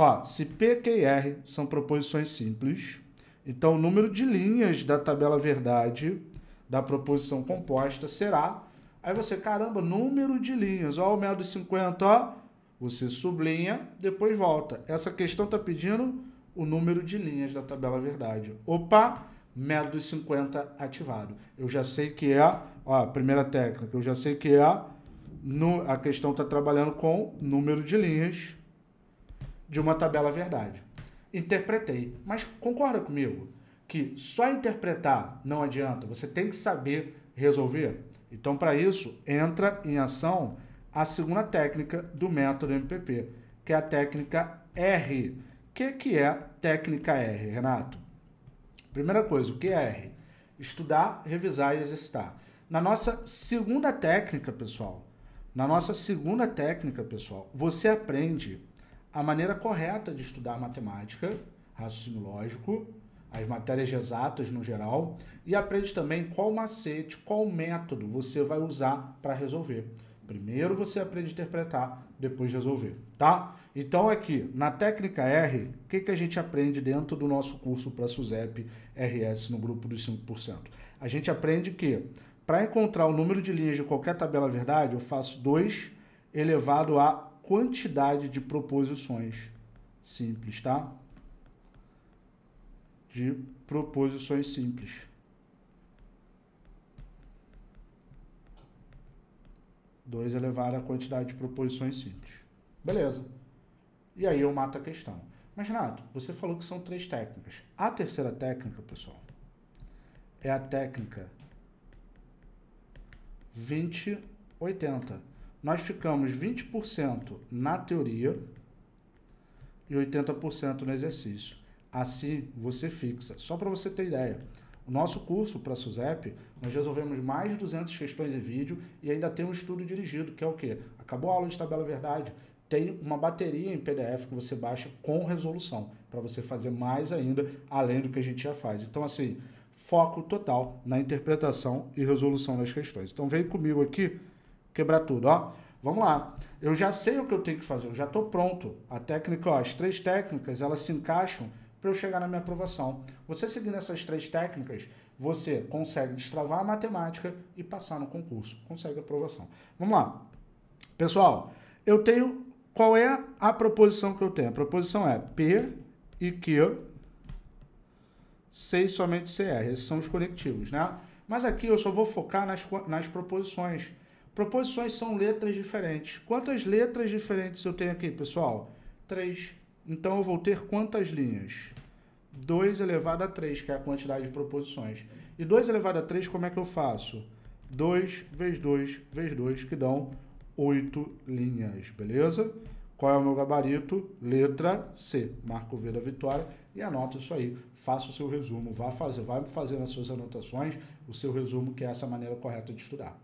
Ó, se P, Q e R são proposições simples, então o número de linhas da tabela verdade da proposição composta será. Aí você, caramba, número de linhas, ó, o método dos 50, ó, você sublinha, depois volta. Essa questão está pedindo o número de linhas da tabela verdade. Opa, método 50 ativado. Eu já sei que é, ó, primeira técnica, eu já sei que é, no, a questão está trabalhando com número de linhas de uma tabela verdade. Interpretei, mas concorda comigo que só interpretar não adianta, você tem que saber resolver. Então, para isso, entra em ação a segunda técnica do método MPP, que é a técnica R. O que, que é técnica R, Renato? Primeira coisa, o que é R? Estudar, revisar e exercitar. Na nossa segunda técnica, pessoal, na nossa segunda técnica, pessoal, você aprende a maneira correta de estudar matemática, raciocínio lógico, as matérias exatas no geral, e aprende também qual macete, qual método você vai usar para resolver. Primeiro você aprende a interpretar, depois resolver, tá? Então aqui, na técnica R, o que, que a gente aprende dentro do nosso curso para SUSEP RS no grupo dos 5%? A gente aprende que para encontrar o número de linhas de qualquer tabela verdade, eu faço 2 elevado a quantidade de proposições simples, tá? De proposições simples. Dois elevado à quantidade de proposições simples. Beleza. E aí eu mato a questão. Mas, Renato, você falou que são três técnicas. A terceira técnica, pessoal, é a técnica 2080 nós ficamos 20% na teoria e 80% no exercício. Assim você fixa. Só para você ter ideia, o nosso curso para a SUSEP, nós resolvemos mais de 200 questões em vídeo e ainda tem um estudo dirigido, que é o quê? Acabou a aula de tabela verdade, tem uma bateria em PDF que você baixa com resolução, para você fazer mais ainda, além do que a gente já faz. Então, assim, foco total na interpretação e resolução das questões. Então, vem comigo aqui quebrar tudo, ó. Vamos lá. Eu já sei o que eu tenho que fazer, eu já estou pronto. A técnica, ó, as três técnicas, elas se encaixam para eu chegar na minha aprovação. Você seguindo essas três técnicas, você consegue destravar a matemática e passar no concurso. Consegue aprovação. Vamos lá. Pessoal, eu tenho. Qual é a proposição que eu tenho? A proposição é P e Q, 6 somente CR. Esses são os conectivos, né? Mas aqui eu só vou focar nas, nas proposições. Proposições são letras diferentes. Quantas letras diferentes eu tenho aqui, pessoal? 3. Então eu vou ter quantas linhas? 2 elevado a 3, que é a quantidade de proposições. E 2 elevado a 3, como é que eu faço? 2 vezes 2 vezes 2, que dão 8 linhas, beleza? Qual é o meu gabarito? Letra C. Marco V da vitória e anota isso aí. Faça o seu resumo, vá fazer, vai fazendo as suas anotações, o seu resumo, que é essa maneira correta de estudar.